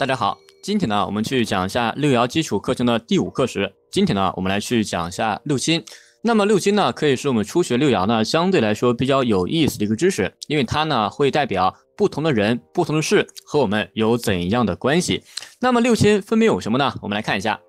大家好，今天呢，我们去讲一下六爻基础课程的第五课时。今天呢，我们来去讲一下六亲。那么六亲呢，可以是我们初学六爻呢，相对来说比较有意思的一个知识，因为它呢，会代表不同的人、不同的事和我们有怎样的关系。那么六亲分别有什么呢？我们来看一下。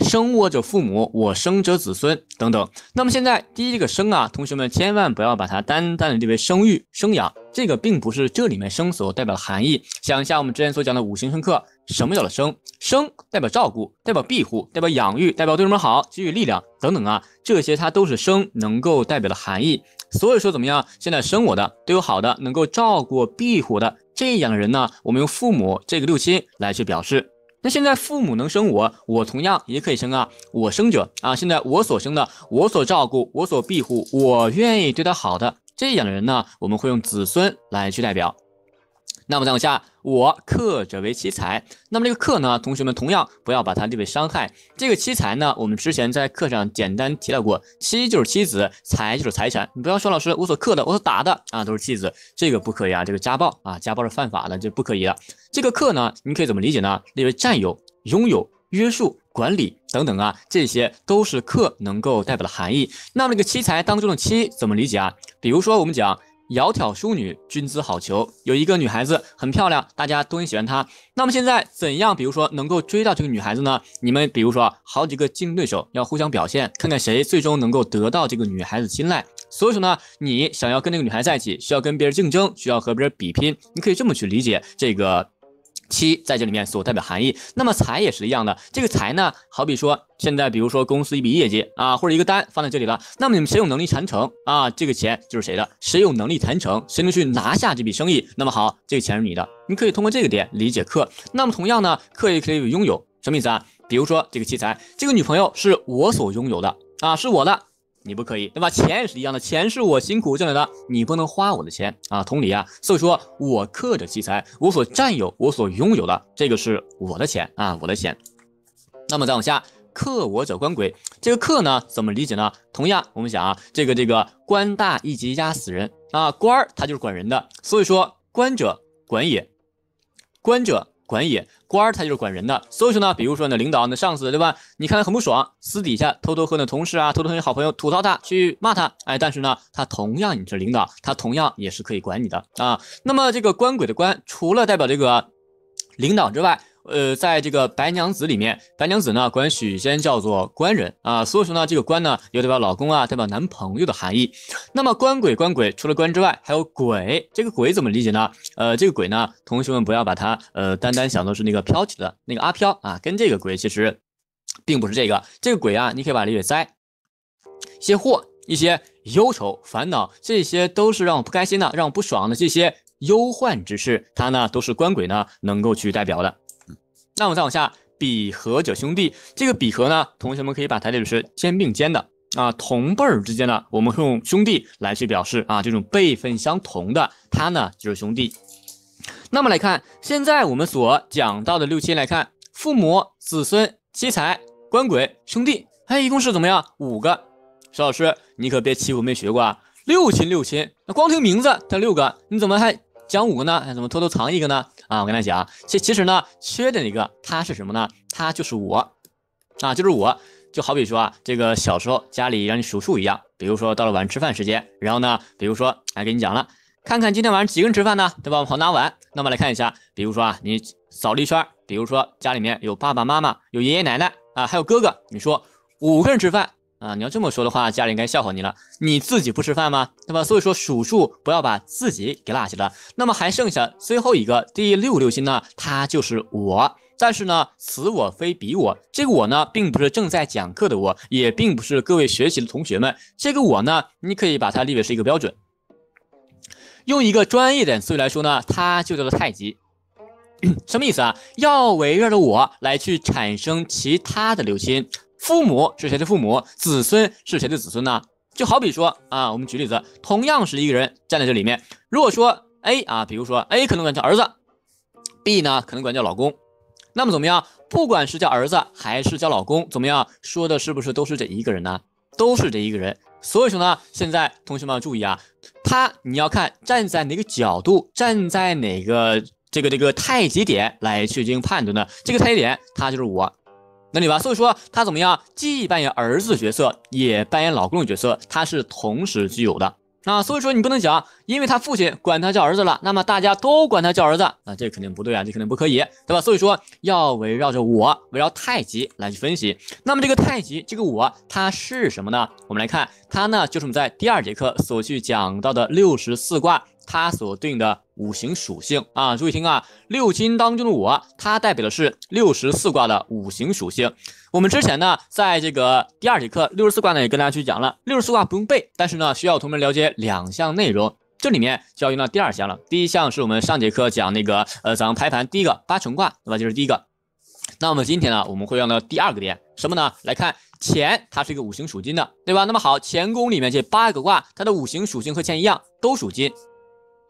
生我者父母，我生者子孙等等。那么现在第一个生啊，同学们千万不要把它单单的列为生育、生养，这个并不是这里面生所代表的含义。想一下我们之前所讲的五行生克，什么叫做生？生代表照顾，代表庇护，代表养育，代表对我们好，给予力量等等啊，这些它都是生能够代表的含义。所以说怎么样？现在生我的、对我好的、能够照顾庇护的这样的人呢？我们用父母这个六亲来去表示。那现在父母能生我，我同样也可以生啊！我生者啊，现在我所生的，我所照顾，我所庇护，我愿意对他好的这样的人呢，我们会用子孙来去代表。那么再往下，我克者为妻财。那么这个克呢，同学们同样不要把它列为伤害。这个妻财呢，我们之前在课上简单提到过，妻就是妻子，财就是财产。你不要说老师，我所克的，我所打的啊，都是妻子，这个不可以啊，这个家暴啊，家暴是犯法的，这不可以的。这个克呢，你可以怎么理解呢？列为占有、拥有、约束、管理等等啊，这些都是克能够代表的含义。那么这个妻财当中的妻怎么理解啊？比如说我们讲。窈窕淑女，君子好逑。有一个女孩子很漂亮，大家都很喜欢她。那么现在怎样？比如说能够追到这个女孩子呢？你们比如说好几个竞争对手要互相表现，看看谁最终能够得到这个女孩子青睐。所以说呢，你想要跟这个女孩在一起，需要跟别人竞争，需要和别人比拼。你可以这么去理解这个。七在这里面所代表含义，那么财也是一样的。这个财呢，好比说现在，比如说公司一笔业绩啊，或者一个单放在这里了，那么你们谁有能力谈成啊，这个钱就是谁的，谁有能力谈成，谁能去拿下这笔生意，那么好，这个钱是你的，你可以通过这个点理解客。那么同样呢，客也可以拥有，什么意思啊？比如说这个器材，这个女朋友是我所拥有的啊，是我的。你不可以，对吧？钱也是一样的，钱是我辛苦挣来的，你不能花我的钱啊。同理啊，所以说，我克者其财，我所占有，我所拥有的这个是我的钱啊，我的钱。那么再往下，克我者官鬼，这个克呢，怎么理解呢？同样，我们想啊，这个这个官大一级压死人啊，官儿他就是管人的，所以说官者管也，官者。管也官，他就是管人的。所以说呢，比如说呢，领导、呢上司，对吧？你看他很不爽，私底下偷偷和那同事啊，偷偷和好朋友吐槽他，去骂他。哎，但是呢，他同样你是领导，他同样也是可以管你的啊。那么这个官鬼的官，除了代表这个领导之外，呃，在这个白娘子里面，白娘子呢管许仙叫做官人啊，所以说呢，这个官呢有代表老公啊，代表男朋友的含义。那么官鬼官鬼，除了官之外，还有鬼。这个鬼怎么理解呢？呃，这个鬼呢，同学们不要把它呃单单想都是那个飘起的那个阿飘啊，跟这个鬼其实并不是这个。这个鬼啊，你可以把它理解塞一些祸、一些忧愁烦恼，这些都是让我不开心的，让我不爽的这些忧患之事，它呢都是官鬼呢能够去代表的。那我们再往下，比和者兄弟，这个比和呢？同学们可以把它台历是肩并肩的啊，同辈儿之间呢，我们用兄弟来去表示啊，这种辈分相同的，他呢就是兄弟。那么来看，现在我们所讲到的六亲来看，父母、子孙、妻财、官鬼、兄弟，哎，一共是怎么样？五个。石老师，你可别欺负没学过啊，六亲六亲，那光听名字它六个，你怎么还？讲五个呢，怎么偷偷藏一个呢？啊，我跟他讲，其其实呢，缺点一个，它是什么呢？它就是我，啊，就是我，就好比说啊，这个小时候家里让你数数一样，比如说到了晚上吃饭时间，然后呢，比如说，哎，给你讲了，看看今天晚上几个人吃饭呢？对吧？好拿碗，那么来看一下，比如说啊，你扫了一圈，比如说家里面有爸爸妈妈，有爷爷奶奶啊，还有哥哥，你说五个人吃饭。啊，你要这么说的话，家人该笑话你了。你自己不吃饭吗？对吧？所以说数数不要把自己给落下了。那么还剩下最后一个第六六星呢？它就是我。但是呢，此我非彼我，这个我呢，并不是正在讲课的我，也并不是各位学习的同学们。这个我呢，你可以把它立为是一个标准。用一个专业的词语来说呢，它就叫做太极。什么意思啊？要围绕着我来去产生其他的六星。父母是谁的父母？子孙是谁的子孙呢？就好比说啊，我们举例子，同样是一个人站在这里面。如果说 A 啊，比如说 A 可能管叫儿子，B 呢可能管叫老公，那么怎么样？不管是叫儿子还是叫老公，怎么样说的是不是都是这一个人呢？都是这一个人。所以说呢，现在同学们要注意啊，他你要看站在哪个角度，站在哪个这个这个太极点来去进行判断的。这个太极点，它就是我。能理吧？所以说他怎么样，既扮演儿子角色，也扮演老公的角色，他是同时具有的。那所以说你不能讲，因为他父亲管他叫儿子了，那么大家都管他叫儿子，那这肯定不对啊，这肯定不可以，对吧？所以说要围绕着我，围绕太极来去分析。那么这个太极，这个我，它是什么呢？我们来看，它呢就是我们在第二节课所去讲到的六十四卦。它所对应的五行属性啊，注意听啊，六金当中的我，它代表的是六十四卦的五行属性。我们之前呢，在这个第二节课六十四卦呢，也跟大家去讲了，六十四卦不用背，但是呢，需要同学们了解两项内容。这里面就要用到第二项了，第一项是我们上节课讲那个，呃，咱们排盘第一个八重卦，对吧？就是第一个。那我们今天呢，我们会用到第二个点，什么呢？来看乾，它是一个五行属金的，对吧？那么好，乾宫里面这八个卦，它的五行属性和乾一样，都属金。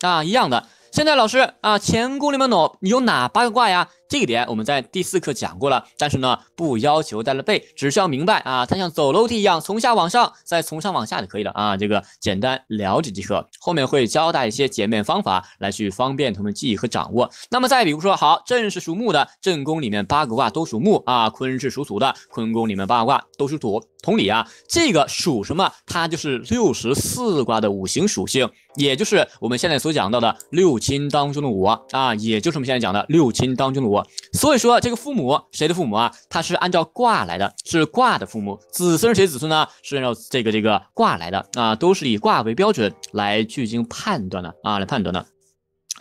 啊，一样的。现在老师啊，前宫里面呢你哪八个卦呀？这一点我们在第四课讲过了，但是呢，不要求大家背，只需要明白啊，它像走楼梯一样，从下往上，再从上往下就可以了啊。这个简单了解即可。后面会交代一些简便方法来去方便同学们记忆和掌握。那么再比如说，好，正是属木的正宫里面八个卦都属木啊，坤是属土的，坤宫里面八个卦都属土。同理啊，这个属什么，它就是六十四卦的五行属性，也就是我们现在所讲到的六亲当中的我啊，也就是我们现在讲的六亲当中的我。所以说，这个父母谁的父母啊？他是按照卦来的，是卦的父母。子孙是谁子孙呢？是按照这个这个卦来的啊，都是以卦为标准来去进行判断的啊，来判断的。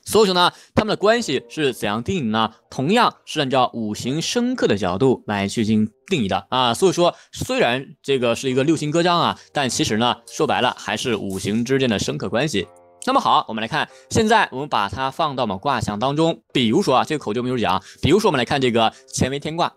所以说呢，他们的关系是怎样定义呢？同样是按照五行生克的角度来去进行定义的啊。所以说，虽然这个是一个六星歌章啊，但其实呢，说白了还是五行之间的生克关系。那么好，我们来看，现在我们把它放到我们卦象当中。比如说啊，这个口诀没有讲。比如说，我们来看这个乾为天卦。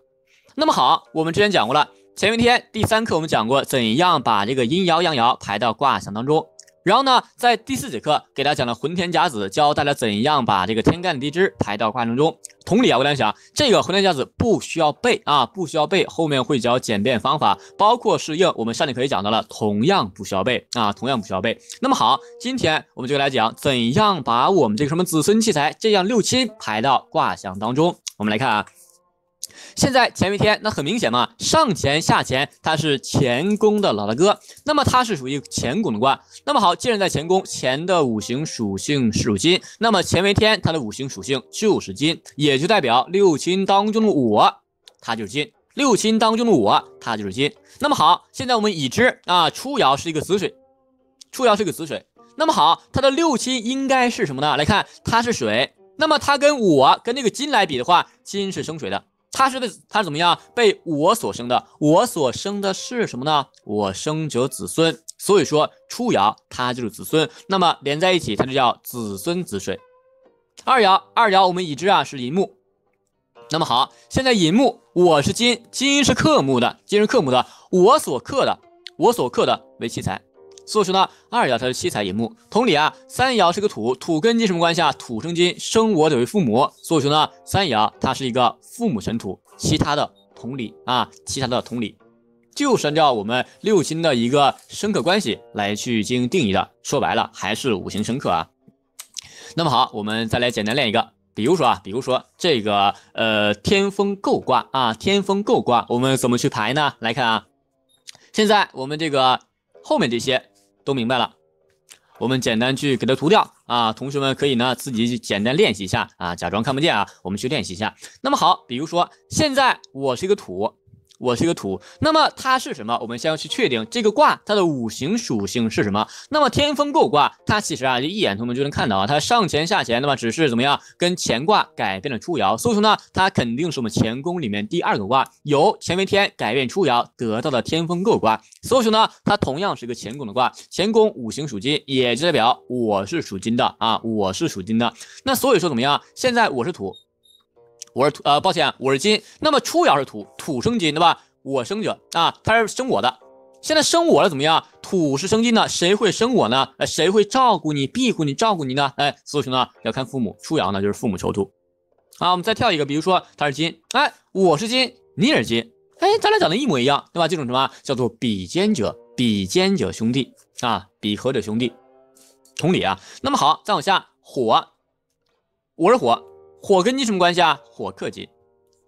那么好，我们之前讲过了，乾为天，第三课我们讲过怎样把这个阴爻、阳爻排到卦象当中。然后呢，在第四节课给大家讲了浑天甲子，教大家怎样把这个天干地支排到卦象中。同理啊，我来讲，这个浑天甲子不需要背啊，不需要背，后面会教简便方法，包括适应，我们上节课也讲到了，同样不需要背啊，同样不需要背。那么好，今天我们就来讲怎样把我们这个什么子孙、器材这样六亲排到卦象当中。我们来看啊。现在乾为天，那很明显嘛，上乾下乾，它是乾宫的老大哥，那么它是属于乾宫的卦。那么好，既然在乾宫，乾的五行属性属金，那么乾为天，它的五行属性就是金，也就代表六亲当中的我，它就是金。六亲当中的我，它就是金。那么好，现在我们已知啊，初爻是一个子水，初爻是一个子水。那么好，它的六亲应该是什么呢？来看它是水，那么它跟我跟那个金来比的话，金是生水的。他是被他是怎么样被我所生的？我所生的是什么呢？我生者子孙，所以说初爻它就是子孙，那么连在一起，它就叫子孙子水。二爻，二爻我们已知啊是寅木，那么好，现在寅木我是金，金是克木的，金是克木的，我所克的，我所克的为七材。所以说呢，二爻它是七彩银木，同理啊，三爻是个土，土跟金什么关系啊？土生金，生我等于父母。所以说呢，三爻它是一个父母神土，其他的同理啊，其他的同理，就删掉我们六亲的一个生克关系来去进行定义的。说白了还是五行生克啊。那么好，我们再来简单练一个，比如说啊，比如说这个呃天风姤卦啊，天风姤卦，我们怎么去排呢？来看啊，现在我们这个后面这些。都明白了，我们简单去给它涂掉啊！同学们可以呢自己去简单练习一下啊，假装看不见啊，我们去练习一下。那么好，比如说现在我是一个土。我是一个土，那么它是什么？我们先要去确定这个卦它的五行属性是什么。那么天风姤卦，它其实啊，就一眼我们就能看到啊，它上乾下乾，那么只是怎么样跟乾卦改变了初爻，所以说呢，它肯定是我们乾宫里面第二个卦。由乾为天改变初爻得到的天风姤卦，所以说呢，它同样是一个乾宫的卦。乾宫五行属金，也就代表我是属金的啊，我是属金的。那所以说怎么样？现在我是土。我是土，呃，抱歉，我是金。那么初爻是土，土生金，对吧？我生者啊，他是生我的。现在生我了怎么样？土是生金的，谁会生我呢？哎，谁会照顾你、庇护你、照顾你呢？哎，所以说呢，要看父母。初爻呢，就是父母抽土。啊，我们再跳一个，比如说他是金，哎，我是金，你也是金，哎，咱俩长得一模一样，对吧？这种什么叫做比肩者？比肩者兄弟啊，比合者兄弟。同理啊。那么好，再往下，火，我是火。火跟你什么关系啊？火克金，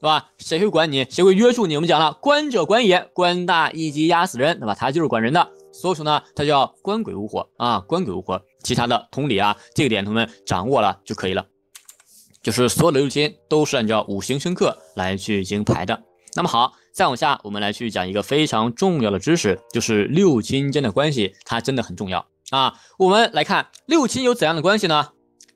对吧？谁会管你？谁会约束你？我们讲了，官者官也，官大一级压死人，对吧？他就是管人的，所以说呢，他叫官鬼无火啊，官鬼无火。其他的同理啊，这个点同学们掌握了就可以了。就是所有的六亲都是按照五行生克来去进行排的。那么好，再往下，我们来去讲一个非常重要的知识，就是六亲间的关系，它真的很重要啊。我们来看六亲有怎样的关系呢？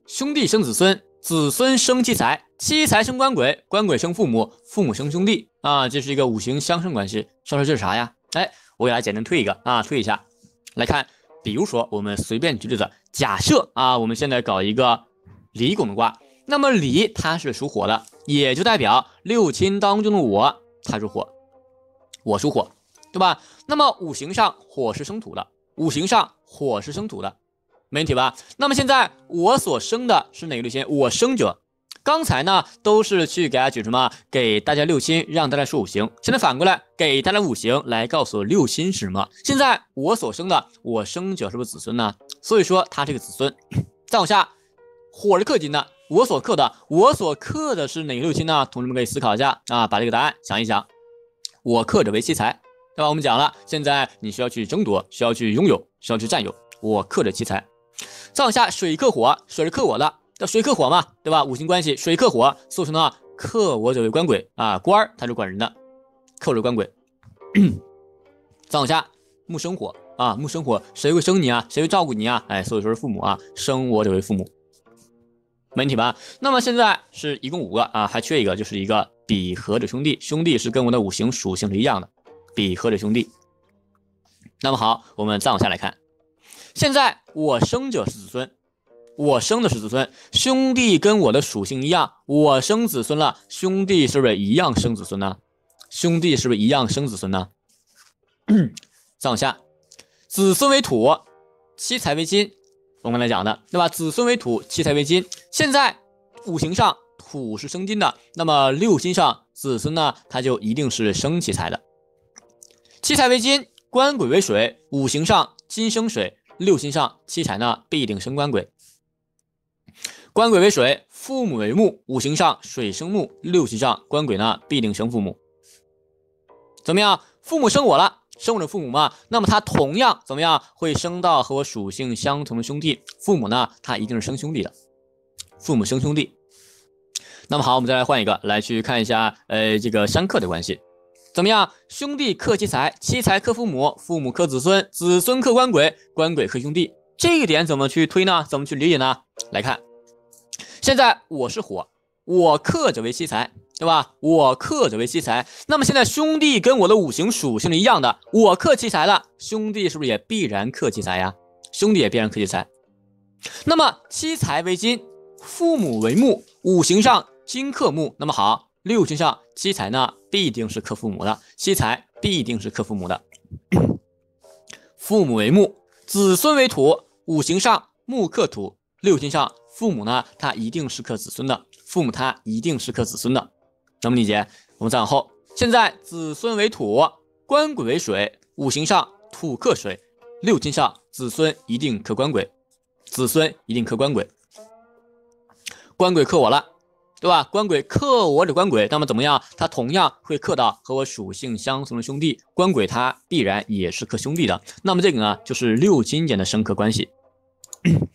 兄弟生子孙。子孙生七财，七财生官鬼，官鬼生父母，父母生兄弟啊，这是一个五行相生关系。上说这是啥呀？哎，我给大家简单推一个啊，推一下来看。比如说，我们随便举例子，假设啊，我们现在搞一个离宫的卦，那么离它是属火的，也就代表六亲当中的我，它属火，我属火，对吧？那么五行上火是生土的，五行上火是生土的。没问题吧？那么现在我所生的是哪个六亲？我生者，刚才呢都是去给大家举什么？给大家六亲，让大家说五行。现在反过来给大家五行，来告诉我六亲是什么？现在我所生的，我生者是不是子孙呢？所以说他这个子孙，再往下，火是克金的，我所克的，我所克的是哪个六亲呢？同学们可以思考一下啊，把这个答案想一想。我克者为奇才，对吧？我们讲了，现在你需要去争夺，需要去拥有，需要去占有。我克者奇才。再往下，水克火，水是克我的，叫水克火嘛，对吧？五行关系，水克火，所以说呢，克我者为官鬼啊，官儿他是管人的，克者官鬼。再 往下，木生火啊，木生火，谁会生你啊？谁会照顾你啊？哎，所以说是父母啊，生我者为父母，没问题吧？那么现在是一共五个啊，还缺一个，就是一个比合者兄弟，兄弟是跟我的五行属性是一样的，比合者兄弟。那么好，我们再往下来看。现在我生者是子孙，我生的是子孙，兄弟跟我的属性一样，我生子孙了，兄弟是不是一样生子孙呢？兄弟是不是一样生子孙呢？再 往下，子孙为土，七财为金，我们来讲的对吧？子孙为土，七财为金。现在五行上土是生金的，那么六星上子孙呢，它就一定是生七财的。七财为金，官鬼为水，五行上金生水。六星上，七财呢必定生官鬼，官鬼为水，父母为木，五行上水生木，六星上官鬼呢必定生父母。怎么样？父母生我了，生我的父母嘛，那么他同样怎么样会生到和我属性相同的兄弟？父母呢，他一定是生兄弟的，父母生兄弟。那么好，我们再来换一个，来去看一下，呃，这个相克的关系。怎么样，兄弟克妻财，妻财克父母，父母克子孙，子孙克官鬼，官鬼克兄弟。这一点怎么去推呢？怎么去理解呢？来看，现在我是火，我克者为妻财，对吧？我克者为妻财。那么现在兄弟跟我的五行属性是一样的，我克妻财了，兄弟是不是也必然克妻财呀？兄弟也必然克妻财。那么妻财为金，父母为木，五行上金克木，那么好。六亲上七财呢，必定是克父母的；七财必定是克父母的。父母为木，子孙为土，五行上木克土。六亲上父母呢，他一定是克子孙的。父母他一定是克子孙的，能不理解？我们再往后，现在子孙为土，官鬼为水，五行上土克水。六亲上子孙一定克官鬼，子孙一定克官鬼，官鬼克我了。对吧？官鬼克我者官鬼，那么怎么样？他同样会克到和我属性相同的兄弟。官鬼他必然也是克兄弟的。那么这个呢，就是六亲间的生克关系，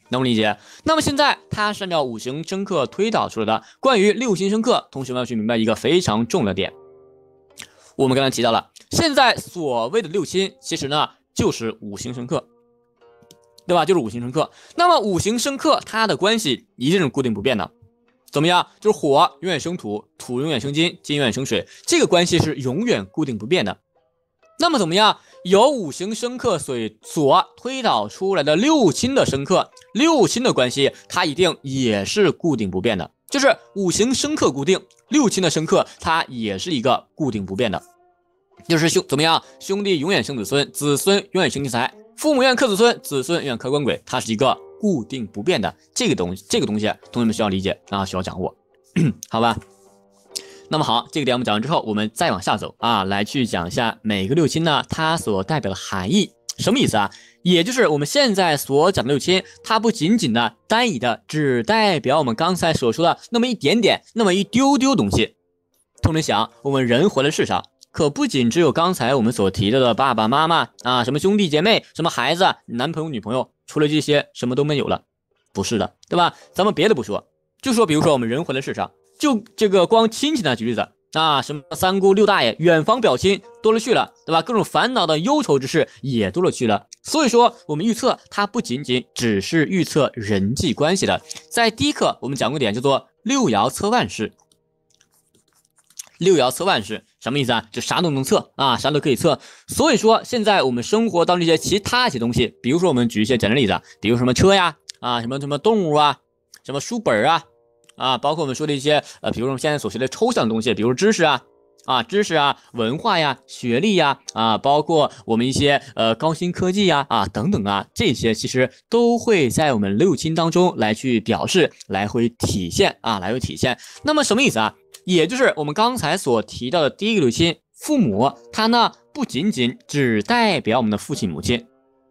能理解？那么现在它是按照五行生克推导出来的。关于六亲生克，同学们要去明白一个非常重要的点。我们刚才提到了，现在所谓的六亲，其实呢就是五行生克，对吧？就是五行生克。那么五行生克它的关系一定是固定不变的。怎么样？就是火永远生土，土永远生金，金永远生水，这个关系是永远固定不变的。那么怎么样？由五行生克水所推导出来的六亲的生克，六亲的关系它一定也是固定不变的。就是五行生克固定，六亲的生克它也是一个固定不变的。就是兄怎么样？兄弟永远生子孙，子孙永远生金财，父母愿克子孙，子孙愿克官鬼，它是一个。固定不变的这个东这个东西，同学们需要理解啊，需要掌握，好吧？那么好，这个点我们讲完之后，我们再往下走啊，来去讲一下每个六亲呢，它所代表的含义，什么意思啊？也就是我们现在所讲的六亲，它不仅仅的单一的，只代表我们刚才所说的那么一点点，那么一丢丢东西。同学们想，我们人活在世上，可不仅只有刚才我们所提到的爸爸妈妈啊，什么兄弟姐妹，什么孩子，男朋友、女朋友。除了这些，什么都没有了，不是的，对吧？咱们别的不说，就说比如说我们人活在世上，就这个光亲戚呢，举例子，啊什么三姑六大爷、远房表亲多了去了，对吧？各种烦恼的忧愁之事也多了去了。所以说，我们预测它不仅仅只是预测人际关系的，在第一课我们讲过点，叫做六爻测万事，六爻测万事。什么意思啊？就啥都能测啊，啥都可以测。所以说，现在我们生活当中一些其他一些东西，比如说我们举一些简单例子，比如什么车呀，啊，什么什么动物啊，什么书本啊，啊，包括我们说的一些呃，比如说我们现在所学的抽象东西，比如知识啊，啊，知识啊，文化呀，学历呀，啊，包括我们一些呃高新科技呀，啊，等等啊，这些其实都会在我们六经当中来去表示，来回体现啊，来回体现。那么什么意思啊？也就是我们刚才所提到的第一个六亲，父母，他呢不仅仅只代表我们的父亲母亲，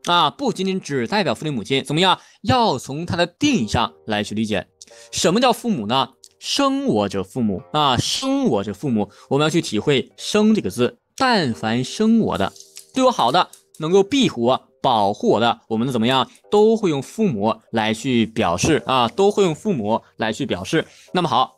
啊，不仅仅只代表父亲母亲，怎么样？要从他的定义上来去理解，什么叫父母呢？生我者父母啊，生我者父母，我们要去体会“生”这个字，但凡生我的、对我好的、能够庇护我、保护我的，我们怎么样都会用父母来去表示啊，都会用父母来去表示。那么好。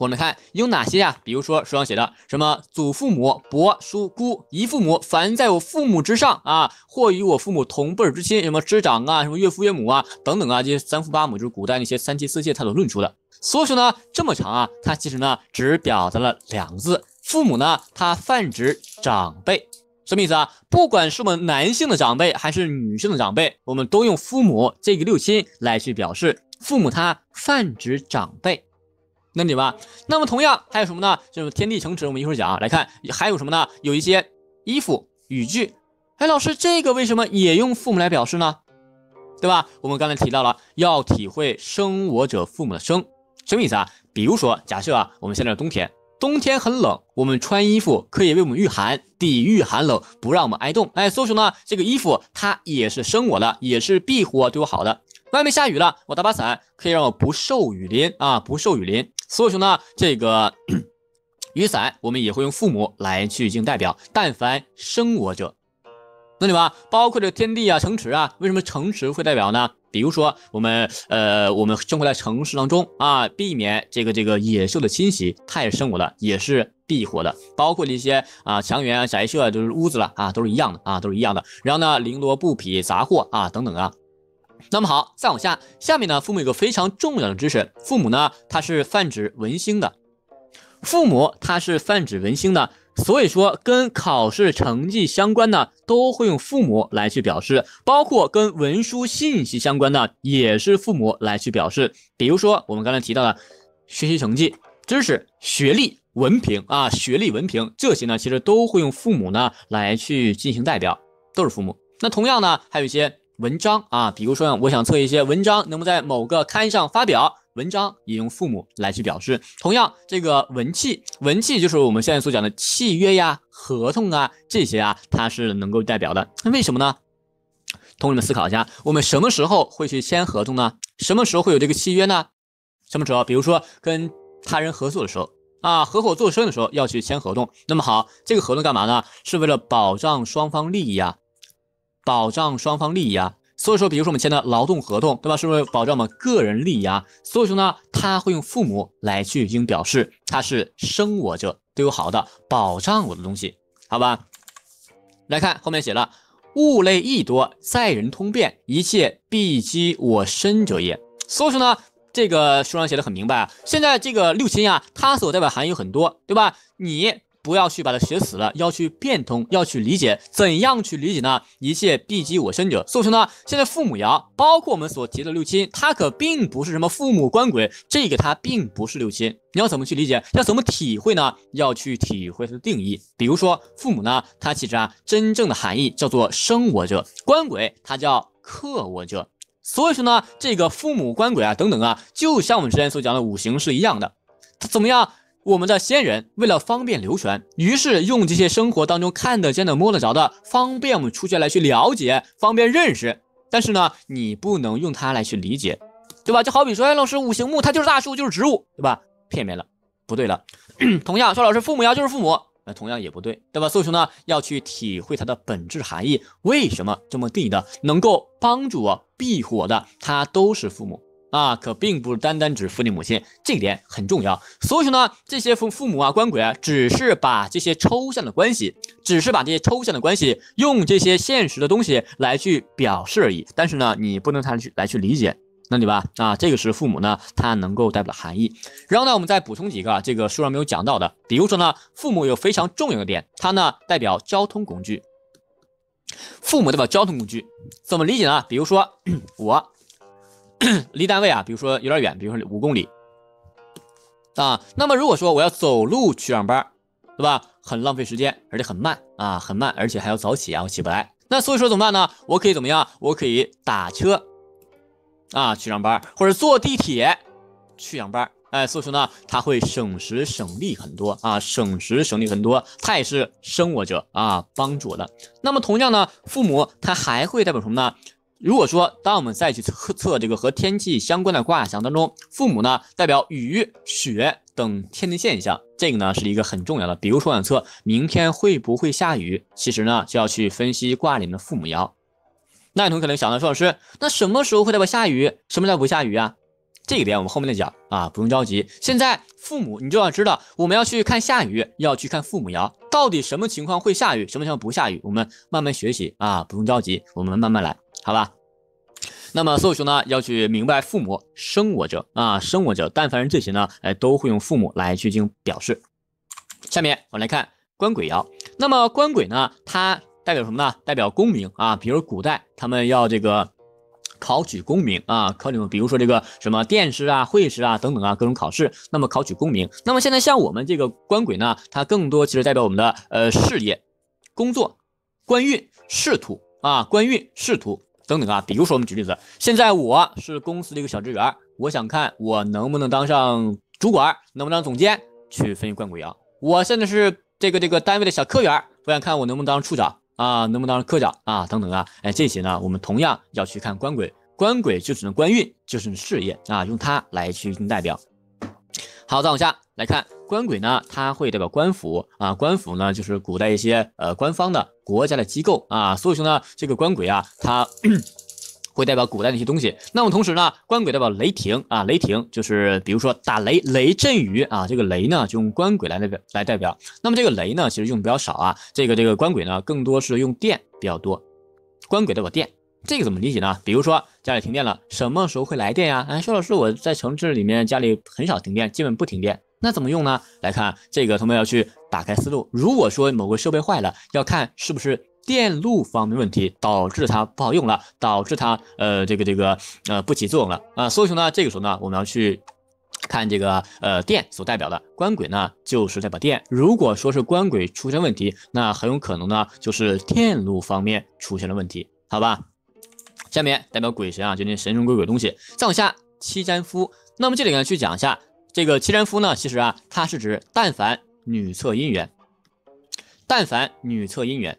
我们看有哪些呀？比如说书上写的什么祖父母、伯叔姑姨父母，凡在我父母之上啊，或与我父母同辈之亲，什么师长啊，什么岳父岳母啊，等等啊，这些三父八母就是古代那些三妻四妾他所论述的。所以说呢，这么长啊，它其实呢只表达了两个字：父母呢，它泛指长辈。什么意思啊？不管是我们男性的长辈还是女性的长辈，我们都用父母这个六亲来去表示父母，他泛指长辈。那对吧？那么同样还有什么呢？就是天地城池，我们一会儿讲啊。来看还有什么呢？有一些衣服、雨具。哎，老师，这个为什么也用父母来表示呢？对吧？我们刚才提到了要体会生我者父母的生，什么意思啊？比如说，假设啊，我们现在是冬天，冬天很冷，我们穿衣服可以为我们御寒，抵御寒冷，不让我们挨冻。哎，所以说呢，这个衣服它也是生我的，也是庇护我、对我好的。外面下雨了，我打把伞可以让我不受雨淋啊，不受雨淋。所以说呢，这个雨伞我们也会用父母来去进行代表。但凡生我者，那了吧？包括这天地啊、城池啊，为什么城池会代表呢？比如说我们呃，我们生活在城市当中啊，避免这个这个野兽的侵袭，太生我了也是避火的。包括这些啊，墙垣啊、宅舍啊，就是屋子了啊，都是一样的啊，都是一样的。然后呢，绫罗布匹、杂货啊等等啊。那么好，再往下，下面呢，父母有个非常重要的知识，父母呢，他是泛指文星的，父母他是泛指文星的，所以说跟考试成绩相关的都会用父母来去表示，包括跟文书信息相关的也是父母来去表示，比如说我们刚才提到的学习成绩、知识、学历、文凭啊，学历文凭这些呢，其实都会用父母呢来去进行代表，都是父母。那同样呢，还有一些。文章啊，比如说，我想测一些文章能不能在某个刊上发表，文章引用父母来去表示。同样，这个文契，文契就是我们现在所讲的契约呀、合同啊这些啊，它是能够代表的。那为什么呢？同学们思考一下，我们什么时候会去签合同呢？什么时候会有这个契约呢？什么时候？比如说跟他人合作的时候啊，合伙做生意的时候要去签合同。那么好，这个合同干嘛呢？是为了保障双方利益啊。保障双方利益啊，所以说，比如说我们签的劳动合同，对吧？是为是保障我们个人利益啊。所以说呢，他会用父母来去，已表示他是生我者，对我好的，保障我的东西，好吧？来看后面写了物类异多，在人通变，一切必积我身者也。所以说呢，这个书上写的很明白啊。现在这个六亲啊，它所代表含义有很多，对吧？你。不要去把它学死了，要去变通，要去理解。怎样去理解呢？一切必及我身者。所以说呢，现在父母爻，包括我们所提的六亲，他可并不是什么父母官鬼，这个他并不是六亲。你要怎么去理解？要怎么体会呢？要去体会它的定义。比如说父母呢，它其实啊，真正的含义叫做生我者，官鬼它叫克我者。所以说呢，这个父母官鬼啊，等等啊，就像我们之前所讲的五行是一样的，它怎么样？我们的先人为了方便流传，于是用这些生活当中看得见的、摸得着的，方便我们出去来去了解、方便认识。但是呢，你不能用它来去理解，对吧？就好比说，老师五行木，它就是大树，就是植物，对吧？片面了，不对了。同样，说老师父母呀，就是父母，那同样也不对，对吧？所以说呢，要去体会它的本质含义，为什么这么定的，能够帮助我、庇护我的，它都是父母。啊，可并不单单指父亲母亲，这一点很重要。所以说呢，这些父父母啊、官鬼啊，只是把这些抽象的关系，只是把这些抽象的关系用这些现实的东西来去表示而已。但是呢，你不能太去来去理解，那你吧。啊，这个是父母呢，他能够代表含义。然后呢，我们再补充几个这个书上没有讲到的，比如说呢，父母有非常重要的点，它呢代表交通工具。父母代表交通工具，怎么理解呢？比如说 我。离单位啊，比如说有点远，比如说五公里啊。那么如果说我要走路去上班，对吧？很浪费时间，而且很慢啊，很慢，而且还要早起啊，我起不来。那所以说怎么办呢？我可以怎么样？我可以打车啊去上班，或者坐地铁去上班。哎，所以说呢，他会省时省力很多啊，省时省力很多。他也是生活者啊，帮助我的。那么同样呢，父母他还会代表什么呢？如果说，当我们再去测测这个和天气相关的卦象当中，父母呢代表雨、雪等天气现象，这个呢是一个很重要的。比如说，想测明天会不会下雨，其实呢就要去分析卦里面的父母爻。那有同学可能想到说：“老师，那什么时候会代表下雨？什么叫不下雨啊？”这一点我们后面再讲啊，不用着急。现在父母，你就要知道，我们要去看下雨，要去看父母爻，到底什么情况会下雨，什么情况不下雨，我们慢慢学习啊，不用着急，我们慢慢来，好吧？那么所有兄呢，要去明白父母生我者啊，生我者，但凡是这些呢，哎，都会用父母来去进行表示。下面我们来看官鬼爻，那么官鬼呢，它代表什么呢？代表功名啊，比如古代他们要这个。考取功名啊，考你们，比如说这个什么殿试啊、会试啊等等啊，各种考试。那么考取功名，那么现在像我们这个官鬼呢，它更多其实代表我们的呃事业、工作、官运、仕途啊，官运、仕途等等啊。比如说我们举例子，现在我是公司的一个小职员，我想看我能不能当上主管，能不能当总监，去分析官鬼啊。我现在是这个这个单位的小科员，我想看我能不能当处长。啊，能不能当上科长啊？等等啊，哎，这些呢，我们同样要去看官鬼，官鬼就只能官运，就是事业啊，用它来去代表。好，再往下来看官鬼呢，它会代表官府啊，官府呢就是古代一些呃官方的国家的机构啊，所以说呢，这个官鬼啊，它。会代表古代那些东西，那么同时呢，官鬼代表雷霆啊，雷霆就是比如说打雷、雷阵雨啊，这个雷呢就用官鬼来代表来代表。那么这个雷呢，其实用比较少啊，这个这个官鬼呢更多是用电比较多，官鬼代表电，这个怎么理解呢？比如说家里停电了，什么时候会来电呀？哎，肖老师，我在城市里面家里很少停电，基本不停电，那怎么用呢？来看这个，同学们要去打开思路，如果说某个设备坏了，要看是不是。电路方面问题导致它不好用了，导致它呃这个这个呃不起作用了啊。所以说呢，这个时候呢，我们要去看这个呃电所代表的官鬼呢，就是代表电。如果说是官鬼出现问题，那很有可能呢就是电路方面出现了问题，好吧？下面代表鬼神啊，就那神神鬼鬼东西。再往下，七占夫。那么这里呢，去讲一下这个七占夫呢，其实啊，它是指但凡女测姻缘，但凡女测姻缘。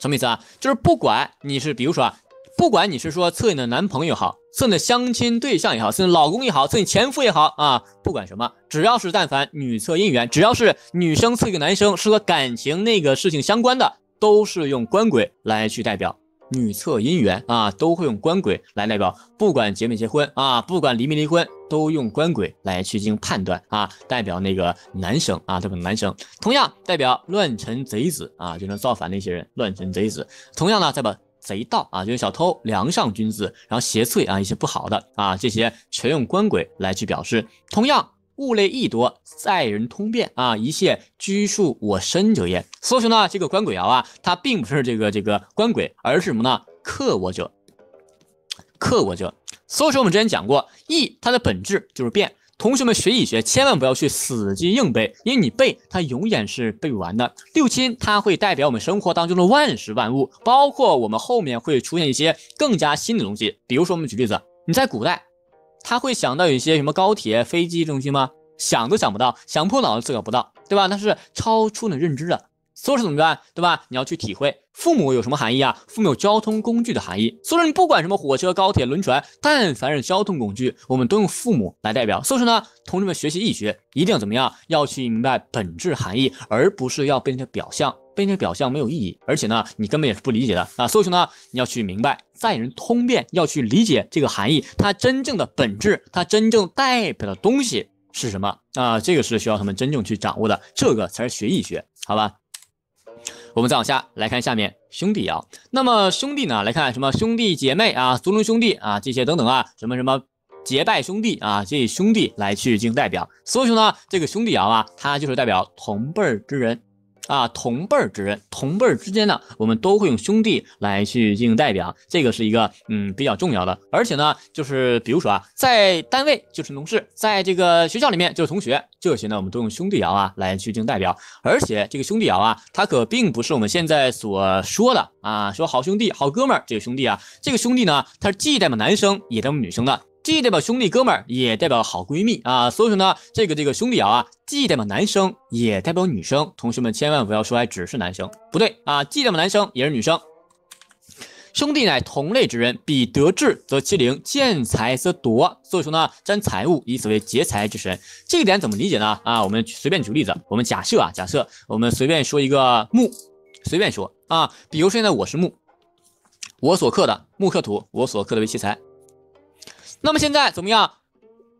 什么意思啊？就是不管你是，比如说啊，不管你是说测你的男朋友好，测你的相亲对象也好，测你老公也好，测你前夫也好啊，不管什么，只要是但凡女测姻缘，只要是女生测一个男生是和感情那个事情相关的，都是用官鬼来去代表。女厕姻缘啊，都会用官鬼来代表，不管结没结婚啊，不管离没离婚，都用官鬼来去进行判断啊，代表那个男生啊，代表男生同样代表乱臣贼子啊，就能造反那些人，乱臣贼子，同样呢代表贼盗啊，就是小偷、梁上君子，然后邪祟啊，一些不好的啊，这些全用官鬼来去表示，同样。物类异多，在人通变啊，一切拘束我身者也。所以说呢，这个官鬼爻啊，它并不是这个这个官鬼，而是什么呢？克我者，克我者。所以说我们之前讲过，易它的本质就是变。同学们学易学，千万不要去死记硬背，因为你背它永远是背不完的。六亲它会代表我们生活当中的万事万物，包括我们后面会出现一些更加新的东西。比如说，我们举例子，你在古代。他会想到有一些什么高铁、飞机这东西吗？想都想不到，想破脑都思考不到，对吧？那是超出了认知的。所以说怎么办？对吧？你要去体会父母有什么含义啊？父母有交通工具的含义。所以说你不管什么火车、高铁、轮船，但凡是交通工具，我们都用父母来代表。所以说呢，同志们学习易学一定要怎么样？要去明白本质含义，而不是要背那些表象。那些表象没有意义，而且呢，你根本也是不理解的啊！所以说呢，你要去明白，在人通变，要去理解这个含义，它真正的本质，它真正代表的东西是什么啊？这个是需要他们真正去掌握的，这个才是学一学，好吧？我们再往下来看下面兄弟爻，那么兄弟呢？来看什么兄弟姐妹啊、族伦兄弟啊这些等等啊，什么什么结拜兄弟啊，这些兄弟来去进行代表。所以说呢，这个兄弟爻啊，它就是代表同辈之人。啊，同辈儿之人，同辈儿之间呢，我们都会用兄弟来去进行代表，这个是一个嗯比较重要的。而且呢，就是比如说啊，在单位就是同事，在这个学校里面就是同学，这些呢我们都用兄弟爻啊来去进行代表。而且这个兄弟爻啊，它可并不是我们现在所说的啊，说好兄弟、好哥们儿这个兄弟啊，这个兄弟呢，它是既代表男生也代表女生的。既代表兄弟哥们儿，也代表好闺蜜啊。所以说呢，这个这个兄弟爻啊，既代表男生，也代表女生。同学们千万不要说哎，只是男生，不对啊，既代表男生，也是女生。兄弟乃同类之人，彼得志则欺凌，见财则夺。所以说呢，沾财物以此为劫财之神。这一点怎么理解呢？啊，我们随便举个例子，我们假设啊，假设我们随便说一个木，随便说啊，比如现在我是木，我所克的木克土，我所克的为器财。那么现在怎么样？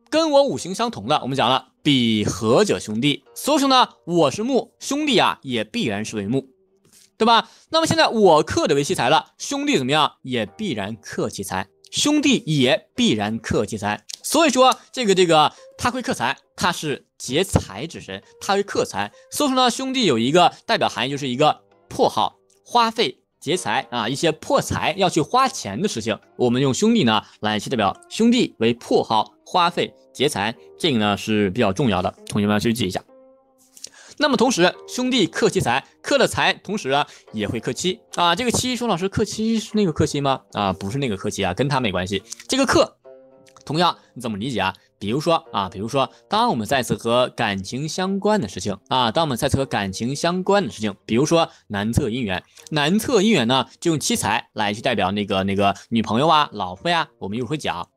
跟我五行相同的，我们讲了，比合者兄弟。所以说呢，我是木，兄弟啊，也必然是为木，对吧？那么现在我克的为七财了，兄弟怎么样？也必然克七财，兄弟也必然克七财。所以说这个这个他会克财，他是劫财之神，他会克财。所以说呢，兄弟有一个代表含义，就是一个破号，花费。劫财啊，一些破财要去花钱的事情，我们用兄弟呢来去代表兄弟为破耗、花费、劫财，这个呢是比较重要的，同学们要去记一下。那么同时，兄弟克妻财，克了财，同时啊也会克妻啊。这个妻，说老师克妻是那个克妻吗？啊，不是那个克妻啊，跟他没关系。这个克，同样你怎么理解啊？比如说啊，比如说，当我们再次和感情相关的事情啊，当我们再次和感情相关的事情，比如说男测姻缘，男测姻缘呢，就用七彩来去代表那个那个女朋友啊、老婆呀。我们一会儿会讲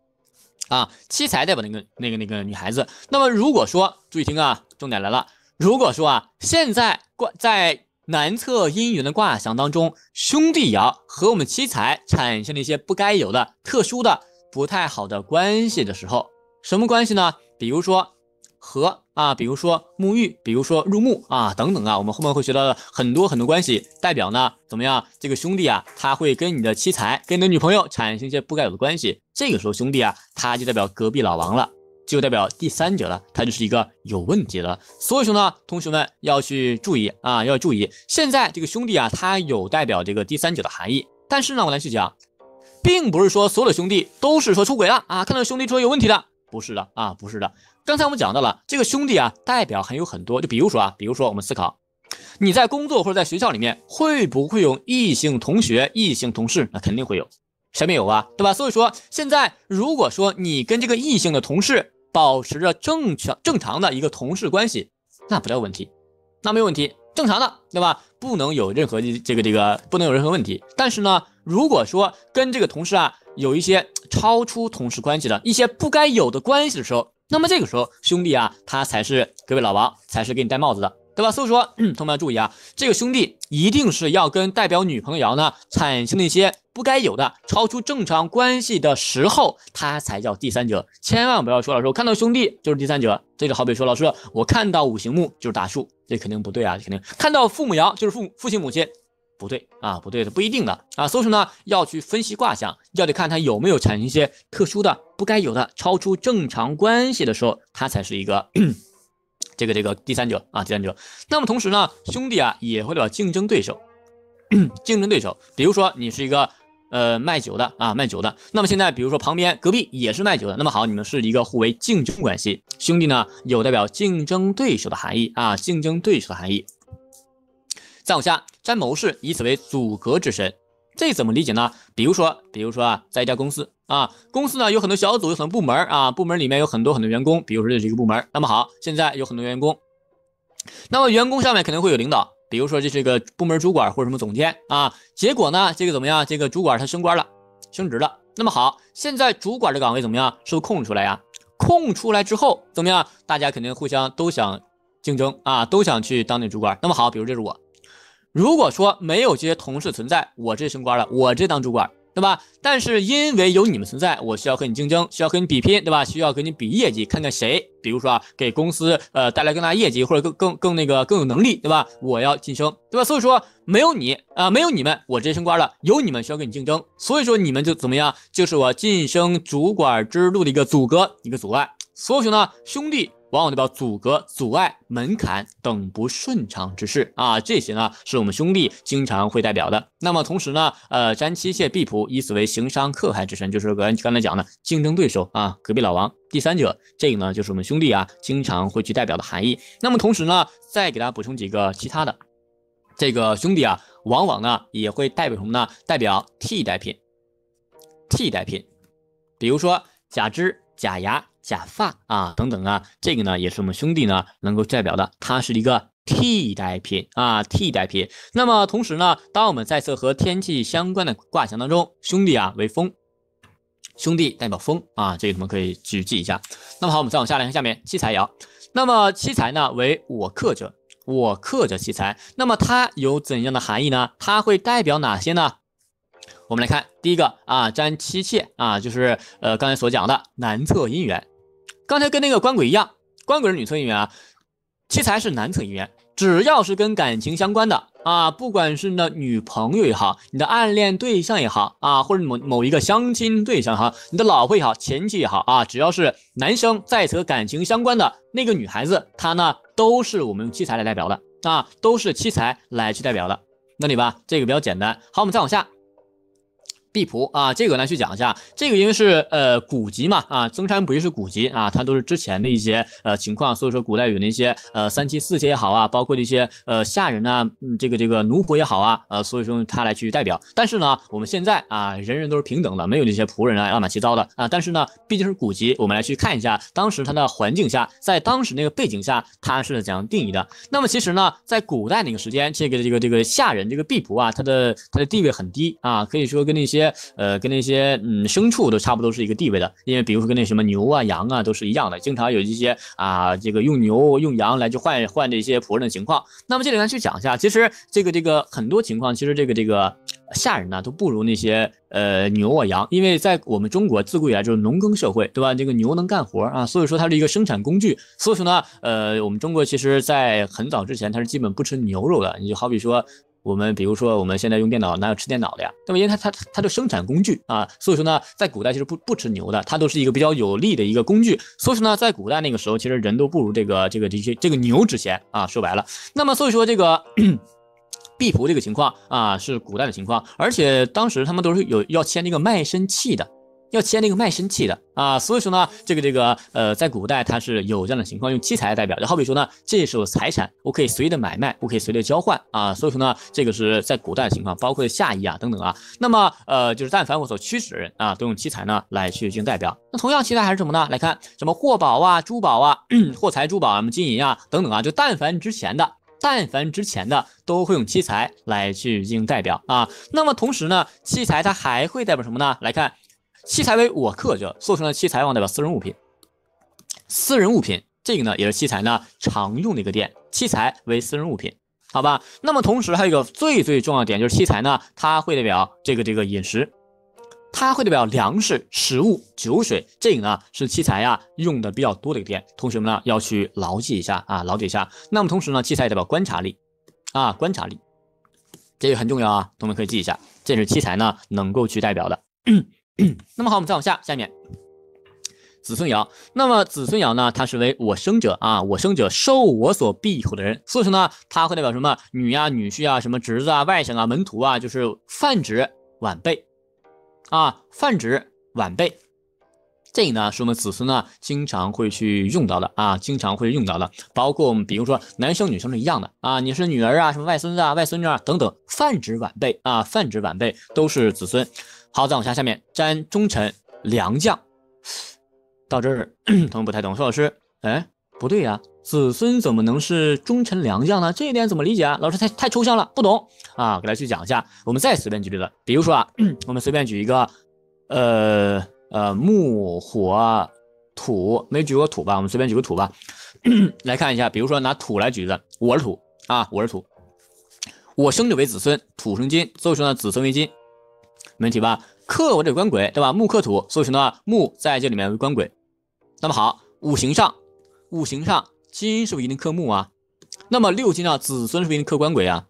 啊，七彩代表那个那个那个女孩子。那么如果说，注意听啊，重点来了，如果说啊，现在挂在男测姻缘的卦象当中，兄弟爻和我们七彩产生了一些不该有的、特殊的、不太好的关系的时候。什么关系呢？比如说和啊，比如说沐浴，比如说入目啊等等啊，我们后面会学到很多很多关系。代表呢怎么样？这个兄弟啊，他会跟你的妻财，跟你的女朋友产生一些不该有的关系。这个时候兄弟啊，他就代表隔壁老王了，就代表第三者了，他就是一个有问题的。所以说呢，同学们要去注意啊，要注意现在这个兄弟啊，他有代表这个第三者的含义。但是呢，我来去讲，并不是说所有的兄弟都是说出轨了啊，看到兄弟说有问题的。不是的啊，不是的。刚才我们讲到了这个兄弟啊，代表还有很多。就比如说啊，比如说我们思考，你在工作或者在学校里面，会不会有异性同学、异性同事？那肯定会有，谁没有啊？对吧？所以说，现在如果说你跟这个异性的同事保持着正常、正常的一个同事关系，那不叫问题，那没有问题，正常的，对吧？不能有任何这个这个，不能有任何问题。但是呢。如果说跟这个同事啊有一些超出同事关系的一些不该有的关系的时候，那么这个时候兄弟啊，他才是各位老王才是给你戴帽子的，对吧？所以说，嗯，同学们注意啊，这个兄弟一定是要跟代表女朋友呢产生那些不该有的、超出正常关系的时候，他才叫第三者，千万不要说老师，我看到兄弟就是第三者，这个好比说老师我看到五行木就是大树，这肯定不对啊，肯定看到父母爻就是父父亲母亲。不对啊，不对的，不一定的啊，所以说呢，要去分析卦象，要得看他有没有产生一些特殊的、不该有的、超出正常关系的时候，他才是一个 这个这个第三者啊，第三者。那么同时呢，兄弟啊，也会代表竞争对手，竞争对手。比如说你是一个呃卖酒的啊，卖酒的。那么现在比如说旁边隔壁也是卖酒的，那么好，你们是一个互为竞争关系。兄弟呢，有代表竞争对手的含义啊，竞争对手的含义。再往下，占谋士以此为阻隔之身，这怎么理解呢？比如说，比如说啊，在一家公司啊，公司呢有很多小组，有很多部门啊，部门里面有很多很多员工。比如说这是一个部门，那么好，现在有很多员工，那么员工上面肯定会有领导，比如说这是一个部门主管或者什么总监啊。结果呢，这个怎么样？这个主管他升官了，升职了。那么好，现在主管的岗位怎么样？是不是空出来呀？空出来之后怎么样？大家肯定互相都想竞争啊，都想去当那主管。那么好，比如这是我。如果说没有这些同事存在，我直接升官了，我直接当主管，对吧？但是因为有你们存在，我需要和你竞争，需要和你比拼，对吧？需要和你比业绩，看看谁，比如说啊，给公司呃带来更大业绩，或者更更更那个更有能力，对吧？我要晋升，对吧？所以说没有你啊，没有你们，我直接升官了。有你们需要跟你竞争，所以说你们就怎么样，就是我晋升主管之路的一个阻隔，一个阻碍。所以呢，兄弟。往往代表阻隔、阻碍、门槛等不顺畅之事啊，这些呢是我们兄弟经常会代表的。那么同时呢，呃，占七切必仆以此为行商克害之身，就是跟刚才讲的竞争对手啊，隔壁老王、第三者，这个呢就是我们兄弟啊经常会去代表的含义。那么同时呢，再给大家补充几个其他的，这个兄弟啊，往往呢也会代表什么呢？代表替代品，替代品，比如说假肢、假牙。假发啊，等等啊，这个呢也是我们兄弟呢能够代表的，它是一个替代品啊，替代品。那么同时呢，当我们再次和天气相关的卦象当中，兄弟啊为风，兄弟代表风啊，这个我们可以记一下。那么好，我们再往下来看下面七财爻。那么七财呢为我克者，我克者七财。那么它有怎样的含义呢？它会代表哪些呢？我们来看第一个啊，占妻妾啊，就是呃刚才所讲的难测姻缘。刚才跟那个官鬼一样，官鬼是女测音员啊，七才是男测音员。只要是跟感情相关的啊，不管是呢女朋友也好，你的暗恋对象也好啊，或者某某一个相亲对象哈，你的老婆也好，前妻也好啊，只要是男生在和感情相关的那个女孩子，她呢都是我们用七才来代表的啊，都是七才来去代表的，那里吧，这个比较简单。好，我们再往下。壁仆啊，这个来去讲一下，这个因为是呃古籍嘛啊，曾山不遗是古籍啊，它都是之前的一些呃情况，所以说古代有那些呃三妻四妾也好啊，包括那些呃下人呐，这个这个奴仆也好啊，呃所以说它来去代表。但是呢，我们现在啊，人人都是平等的，没有那些仆人啊乱七糟的啊。但是呢，毕竟是古籍，我们来去看一下当时它的环境下，在当时那个背景下，它是怎样定义的。那么其实呢，在古代那个时间，这个这个这个下人这个婢仆啊，他的他的地位很低啊，可以说跟那些。呃，跟那些嗯牲畜都差不多是一个地位的，因为比如说跟那什么牛啊、羊啊都是一样的，经常有一些啊这个用牛用羊来去换换这些仆人的情况。那么这里呢去讲一下，其实这个这个很多情况，其实这个这个下人呢都不如那些呃牛啊羊，因为在我们中国自古以来就是农耕社会，对吧？这个牛能干活啊，所以说它是一个生产工具。所以说呢，呃，我们中国其实在很早之前它是基本不吃牛肉的。你就好比说。我们比如说，我们现在用电脑，哪有吃电脑的呀？那么因为它它它的生产工具啊，所以说呢，在古代其实不不吃牛的，它都是一个比较有利的一个工具。所以说呢，在古代那个时候，其实人都不如这个这个这些这个牛值钱啊。说白了，那么所以说这个地 仆这个情况啊，是古代的情况，而且当时他们都是有要签这个卖身契的。要签那个卖身契的啊，所以说呢，这个这个呃，在古代它是有这样的情况，用七彩代表。就好比说呢，这候财产我可以随意的买卖，我可以随意的交换啊，所以说呢，这个是在古代的情况，包括下衣啊等等啊。那么呃，就是但凡我所驱使的人啊，都用七材呢来去进行代表。那同样，七彩还是什么呢？来看什么货宝啊、珠宝啊、货财珠宝啊、金银啊等等啊，就但凡值钱的，但凡值钱的都会用七材来去进行代表啊。那么同时呢，七材它还会代表什么呢？来看。七材为我刻着，做成了七材往代表私人物品。私人物品，这个呢也是七材呢常用的一个点。七材为私人物品，好吧？那么同时还有一个最最重要的点，就是七材呢，它会代表这个这个饮食，它会代表粮食、食物、酒水，这个呢是七材呀用的比较多的一个点。同学们呢要去牢记一下啊，牢记一下。那么同时呢，七材代表观察力啊，观察力，这个很重要啊，同学们可以记一下，这是七材呢能够去代表的。那么好，我们再往下，下面子孙爻。那么子孙爻呢？它是为我生者啊，我生者受我所庇护的人。所以说呢，它会代表什么？女呀、女婿啊、什么侄子啊、外甥啊、门徒啊，就是泛指晚辈啊，泛指晚辈。这呢，是我们子孙呢经常会去用到的啊，经常会用到的。包括我们，比如说男生女生是一样的啊，你是女儿啊，什么外孙子啊、外孙女啊等等，泛指晚辈啊，泛指晚辈都是子孙。好，再往下，下面沾忠臣良将，到这儿，同学不太懂。说老师，哎，不对呀，子孙怎么能是忠臣良将呢？这一点怎么理解啊？老师太太抽象了，不懂啊！给大家去讲一下。我们再随便举例子，比如说啊，我们随便举一个，呃呃木火土，没举过土吧？我们随便举个土吧。来看一下，比如说拿土来举的，我是土啊，我是土，我生者为子孙，土生金，所以说呢，子孙为金。没问题吧？克我这官鬼，对吧？木克土，所以说呢？木在这里面为官鬼。那么好，五行上，五行上金是不是一定克木啊？那么六金呢？子孙是不是一定克官鬼啊？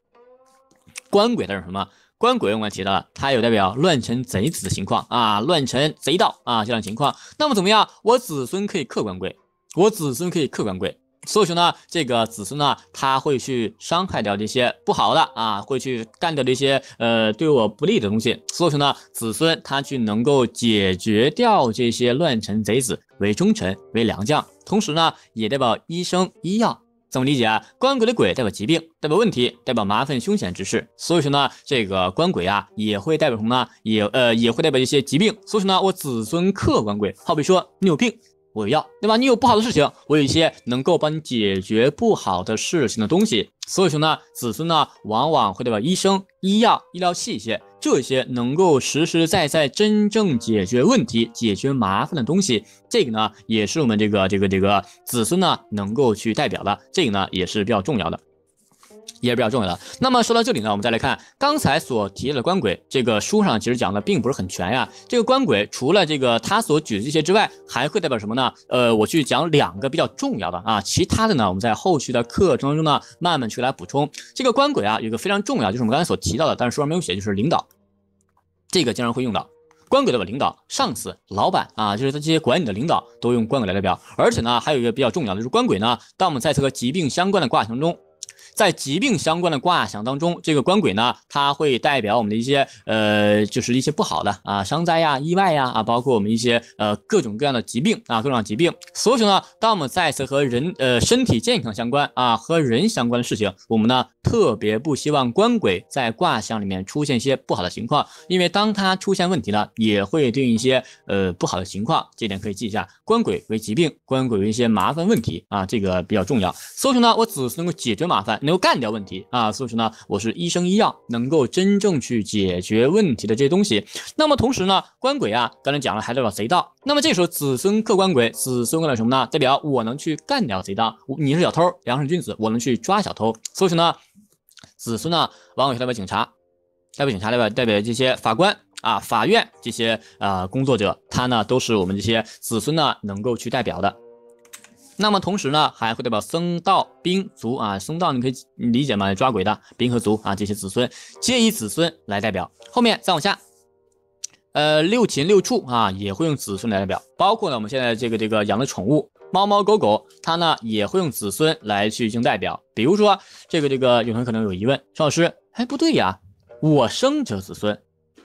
官鬼代表什么？官鬼我刚提到了，它有代表乱臣贼子的情况啊，乱臣贼道啊，这样情况。那么怎么样？我子孙可以克官鬼，我子孙可以克官鬼。所以说呢，这个子孙呢，他会去伤害掉这些不好的啊，会去干掉这些呃对我不利的东西。所以说呢，子孙他去能够解决掉这些乱臣贼子，为忠臣，为良将。同时呢，也代表医生、医药。怎么理解啊？官鬼的鬼代表疾病，代表问题，代表麻烦、凶险之事。所以说呢，这个官鬼啊，也会代表什么呢？也呃也会代表一些疾病。所以说呢，我子孙克官鬼，好比说你有病。我有药，对吧？你有不好的事情，我有一些能够帮你解决不好的事情的东西。所以说呢，子孙呢，往往会对吧？医生、医药、医疗器械这些能够实实在在、真正解决问题、解决麻烦的东西，这个呢，也是我们这个这个这个子孙呢，能够去代表的。这个呢，也是比较重要的。也比较重要的。那么说到这里呢，我们再来看刚才所提到的官鬼。这个书上其实讲的并不是很全呀。这个官鬼除了这个他所举的这些之外，还会代表什么呢？呃，我去讲两个比较重要的啊，其他的呢，我们在后续的课程中呢，慢慢去来补充。这个官鬼啊，有一个非常重要，就是我们刚才所提到的，但是书上没有写，就是领导。这个经常会用到官鬼的领导、上司、老板啊，就是他这些管你的领导都用官鬼来代表。而且呢，还有一个比较重要的，就是官鬼呢，当我们在这个疾病相关的卦象中。在疾病相关的卦象当中，这个官鬼呢，它会代表我们的一些呃，就是一些不好的啊，伤灾呀、意外呀啊，包括我们一些呃各种各样的疾病啊，各种疾病。所以说呢，当我们再次和人呃身体健康相关啊，和人相关的事情，我们呢特别不希望官鬼在卦象里面出现一些不好的情况，因为当它出现问题了，也会对应一些呃不好的情况。这点可以记一下，官鬼为疾病，官鬼为一些麻烦问题啊，这个比较重要。所以说呢，我只能够解决麻烦。能够干掉问题啊，所以说呢，我是医生医药能够真正去解决问题的这些东西。那么同时呢，官鬼啊，刚才讲了还代表贼盗。那么这时候子孙克官鬼，子孙代表什么呢？代表我能去干掉贼盗。你是小偷，良是君子，我能去抓小偷。所以说呢，子孙呢往往是代表警察，代表警察代表代表这些法官啊、法院这些啊工作者，他呢都是我们这些子孙呢能够去代表的。那么同时呢，还会代表僧道兵卒啊，僧道你可以理解吗？抓鬼的兵和卒啊，这些子孙皆以子孙来代表。后面再往下，呃，六禽六畜啊，也会用子孙来代表，包括呢，我们现在这个这个养的宠物猫猫狗狗，它呢也会用子孙来去进行代表。比如说这个这个，有人可能有疑问，邵老师，哎，不对呀，我生者子孙，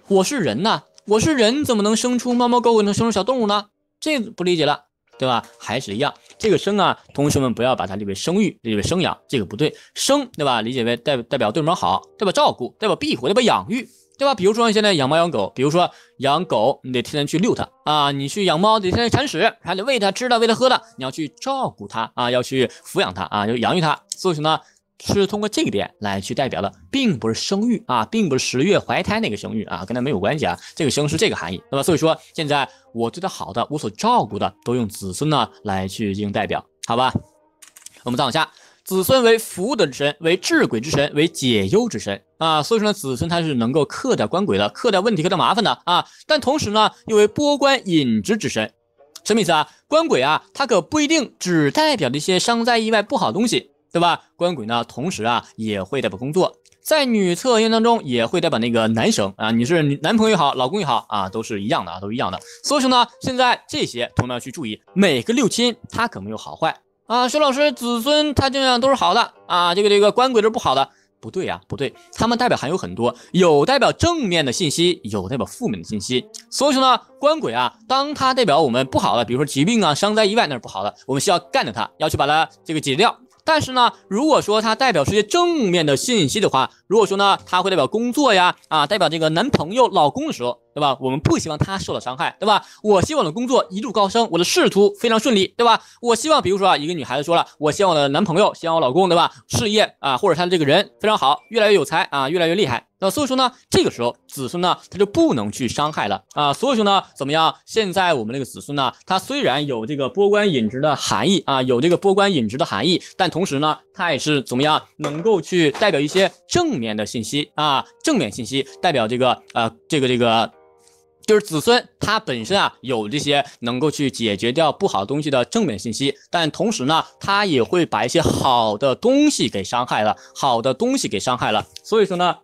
我是人呐，我是人怎么能生出猫猫狗狗，能生出小动物呢？这不理解了。对吧？还是一样，这个生啊，同学们不要把它理解为生育，理解为生养，这个不对。生，对吧？理解为代代表对方好，代表照顾，代表庇护，代表养育，对吧？比如说现在养猫养狗，比如说养狗，你得天天去遛它啊，你去养猫得天天铲屎，还得喂它吃的，喂它喝的，你要去照顾它啊，要去抚养它啊，要养育它。所以说呢。是通过这个点来去代表的，并不是生育啊，并不是十月怀胎那个生育啊，跟它没有关系啊。这个生是这个含义。那么所以说，现在我对他好的，我所照顾的，都用子孙呢来去进行代表，好吧？我们再往下，子孙为福德之神，为治鬼之神，为解忧之神啊。所以说呢，子孙他是能够克掉官鬼的，克掉问题，克掉麻烦的啊。但同时呢，又为波官引之之神，什么意思啊？官鬼啊，它可不一定只代表那些伤灾意外不好东西。对吧？官鬼呢？同时啊，也会代表工作，在女测验当中也会代表那个男生啊，你是男朋友也好，老公也好啊，都是一样的啊，都一样的。所以说呢，现在这些我们要去注意，每个六亲他可没有好坏啊。薛老师，子孙他这样都是好的啊，这个这个官鬼是不好的，不对呀，不对，他们代表还有很多，有代表正面的信息，有代表负面的信息。所以说呢，官鬼啊，当他代表我们不好的，比如说疾病啊、伤灾、意外那是不好的，我们需要干掉他，要去把它这个解决掉。但是呢，如果说它代表一些正面的信息的话。如果说呢，他会代表工作呀，啊，代表这个男朋友、老公的时候，对吧？我们不希望他受到伤害，对吧？我希望我的工作一路高升，我的仕途非常顺利，对吧？我希望，比如说啊，一个女孩子说了，我希望我的男朋友，希望我老公，对吧？事业啊，或者他的这个人非常好，越来越有才啊，越来越厉害。那所以说呢，这个时候子孙呢，他就不能去伤害了啊。所以说呢，怎么样？现在我们这个子孙呢，他虽然有这个波关引直的含义啊，有这个波关引直的含义，但同时呢，他也是怎么样，能够去代表一些正。面的信息啊，正面信息代表这个呃，这个这个就是子孙，他本身啊有这些能够去解决掉不好东西的正面信息，但同时呢，他也会把一些好的东西给伤害了，好的东西给伤害了，所以说呢。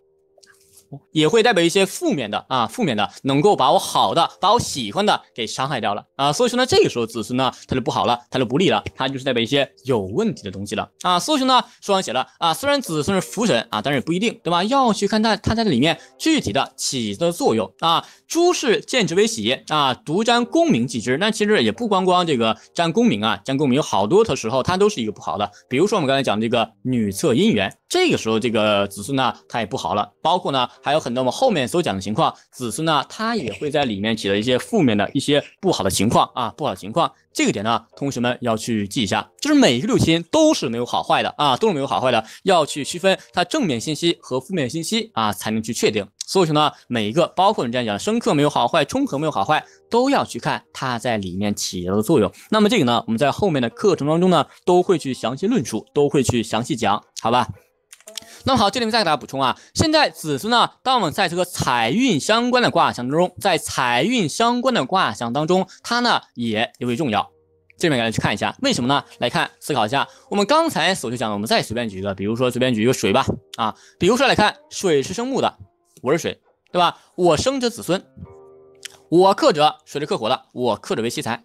也会代表一些负面的啊，负面的能够把我好的，把我喜欢的给伤害掉了啊，所以说呢，这个时候子孙呢，他就不好了，他就不利了，他就是代表一些有问题的东西了啊。所以说呢，书上写了啊，虽然子孙是福神啊，但是也不一定，对吧？要去看他他在里面具体的起的作用啊。诸事见之为喜啊，独占功名即之。那其实也不光光这个占功名啊，占功名有好多的时候它都是一个不好的。比如说我们刚才讲的这个女厕姻缘。这个时候，这个子孙呢，他也不好了。包括呢，还有很多我们后面所讲的情况，子孙呢，他也会在里面起了一些负面的一些不好的情况啊，不好的情况。这个点呢，同学们要去记一下，就是每一个六亲都是没有好坏的啊，都是没有好坏的，要去区分它正面信息和负面信息啊，才能去确定。所以说呢，每一个包括你这样讲，生克没有好坏，冲合没有好坏，都要去看它在里面起到的作用。那么这个呢，我们在后面的课程当中呢，都会去详细论述，都会去详细讲，好吧？那么好，这里面再给大家补充啊，现在子孙呢，当我们在这个财运相关的卦象当中，在财运相关的卦象当中，它呢也尤为重要。这边给大家去看一下，为什么呢？来看思考一下，我们刚才所就讲的，我们再随便举一个，比如说随便举一个水吧，啊，比如说来看，水是生木的，我是水，对吧？我生者子孙，我克者，水是克火的，我克者为息财，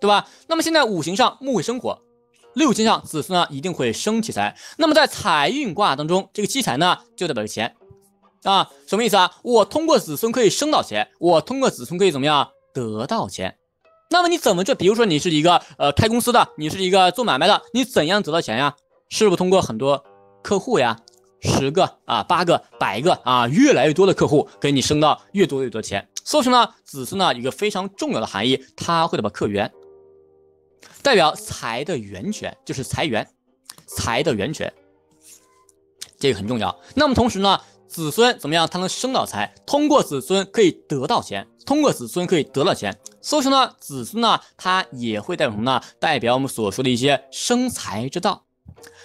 对吧？那么现在五行上，木会生火。六星上子孙呢，一定会生起财。那么在财运卦当中，这个奇财呢，就代表钱啊，什么意思啊？我通过子孙可以生到钱，我通过子孙可以怎么样得到钱？那么你怎么就比如说你是一个呃开公司的，你是一个做买卖的，你怎样得到钱呀？是不是通过很多客户呀？十个啊，八个，百个啊，越来越多的客户给你升到越多越多钱。所以说呢，子孙呢一个非常重要的含义，它会代表客源。代表财的源泉就是财源，财的源泉，这个很重要。那么同时呢，子孙怎么样？他能生到财，通过子孙可以得到钱，通过子孙可以得到钱。所以说呢，子孙呢，他也会代表什么呢？代表我们所说的一些生财之道，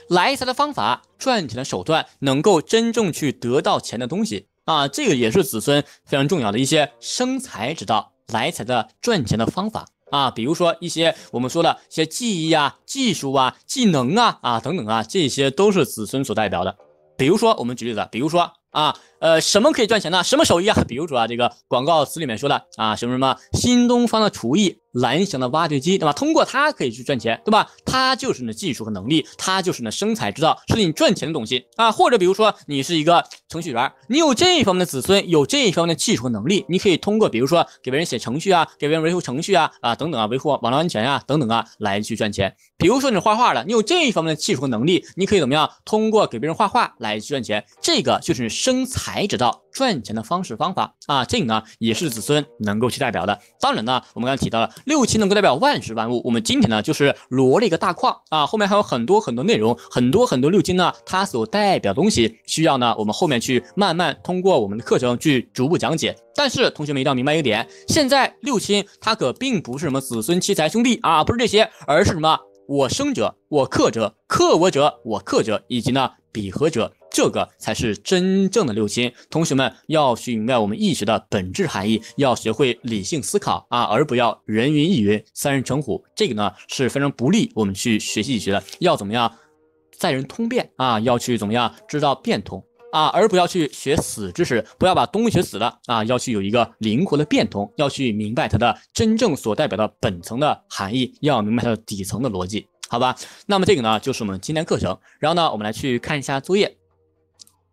来财的方法，赚钱的手段，能够真正去得到钱的东西啊，这个也是子孙非常重要的一些生财之道，来财的赚钱的方法。啊，比如说一些我们说的一些技艺啊、技术啊、技能啊啊等等啊，这些都是子孙所代表的。比如说，我们举例子，比如说啊，呃，什么可以赚钱呢？什么手艺啊？比如说啊，这个广告词里面说的啊，什么什么新东方的厨艺。蓝翔的挖掘机，对吧？通过它可以去赚钱，对吧？它就是你的技术和能力，它就是你的生财之道，是你赚钱的东西啊。或者比如说，你是一个程序员，你有这一方面的子孙，有这一方面的技术和能力，你可以通过比如说给别人写程序啊，给别人维护程序啊，啊等等啊，维护网络安全啊等等啊来去赚钱。比如说你画画的，你有这一方面的技术和能力，你可以怎么样？通过给别人画画来去赚钱，这个就是生财之道。赚钱的方式方法啊，这个呢也是子孙能够去代表的。当然呢，我们刚才提到了六亲能够代表万事万物，我们今天呢就是罗列一个大框啊，后面还有很多很多内容，很多很多六亲呢，它所代表东西需要呢我们后面去慢慢通过我们的课程去逐步讲解。但是同学们一定要明白一个点，现在六亲它可并不是什么子孙、妻财、兄弟啊，不是这些，而是什么我生者，我克者，克我者，我克者，以及呢。比合者，这个才是真正的六亲。同学们要去明白我们易学的本质含义，要学会理性思考啊，而不要人云亦云、三人成虎。这个呢是非常不利我们去学习易学的。要怎么样，在人通变啊？要去怎么样知道变通啊？而不要去学死知识，不要把东西学死了啊！要去有一个灵活的变通，要去明白它的真正所代表的本层的含义，要明白它的底层的逻辑。好吧，那么这个呢就是我们今天课程。然后呢，我们来去看一下作业。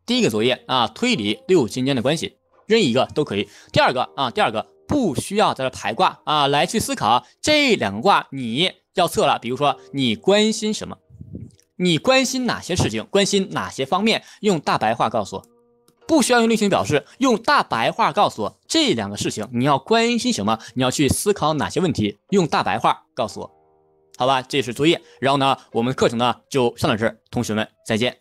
第一个作业啊，推理六金间的关系，任意一个都可以。第二个啊，第二个不需要在这排卦啊，来去思考这两个卦，你要测了。比如说你关心什么，你关心哪些事情，关心哪些方面，用大白话告诉我，不需要用类型表示，用大白话告诉我这两个事情你要关心什么，你要去思考哪些问题，用大白话告诉我。好吧，这是作业。然后呢，我们的课程呢就上到这儿，同学们再见。